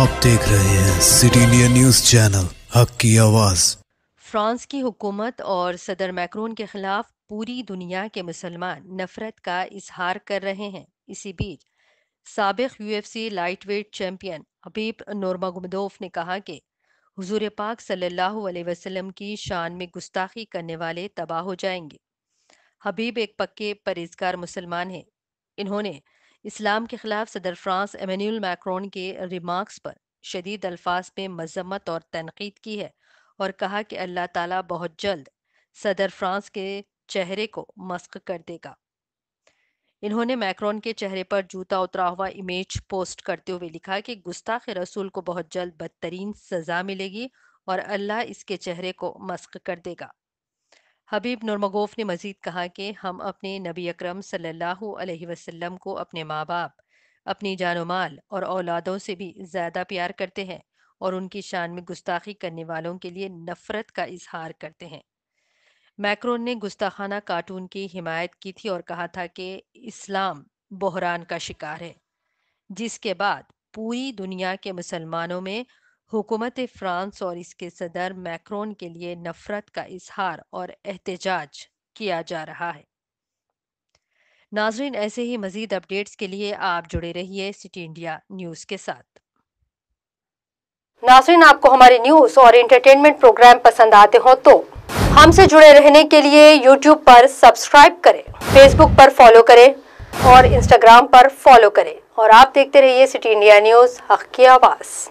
आप देख रहे हैं सिटी इंडिया न्यूज चैनल हक की आवाज फ्रांस की हुकूमत और सदर मैक्रोन के खिलाफ पूरी दुनिया के मुसलमान नफरत का इजहार कर रहे हैं इसी बीच सबक UFC lightweight champion Khabib Nurmagomedov ने कहा कि हुजूर पाक सल्लल्लाहु अलैहि वसल्लम की शान में गुस्ताखी करने वाले तबाह हो जाएंगे हबीब एक पक्के परहेजगार मुसलमान हैं इन्होंने इस्लाम के खिलाफ सदर फ्रांस एमेन्यूल मैक्रोन के रिमार्क्स पर शदीद अल्फाज में मजम्मत और तनकीद की है और कहा कि अल्लाह ताला बहुत जल्द सदर फ्रांस के चेहरे को मस्क कर देगा इन्होंने मैक्रोन के चेहरे पर जूता उतरा हुआ इमेज पोस्ट करते हुए लिखा कि गुस्ताख रसूल को बहुत जल्द बदतरीन सजा मिलेगी और अल्लाह इसके चेहरे को मस्क कर देगा हबीब नुरमगोफ ने मजीद कहा कि हम अपने नबी अक्रम सम वसल्लम को अपने माँ बाप अपनी जान माल और औलादों से भी ज़्यादा प्यार करते हैं और उनकी शान में गुस्ताखी करने वालों के लिए नफरत का इजहार करते हैं मैक्रोन ने गुस्ताखाना कार्टून की हिमायत की थी और कहा था कि इस्लाम बहरान का शिकार है जिसके बाद पूरी दुनिया के मुसलमानों में हुकूमत फ्रांस और इसके सदर मैक्रोन के लिए नफरत का इजहार और एहतजाज किया जा रहा है नाजरीन ऐसे ही मजीद अपडेट्स के लिए आप जुड़े रहिए सिटी इंडिया न्यूज़ के साथ नाजरीन आपको हमारे न्यूज़ और एंटरटेनमेंट प्रोग्राम पसंद आते हो तो हमसे जुड़े रहने के लिए यूट्यूब पर सब्सक्राइब करें फेसबुक पर फॉलो करें और इंस्टाग्राम पर फॉलो करें और आप देखते रहिए सिटी इंडिया न्यूज़ हक की आवाज़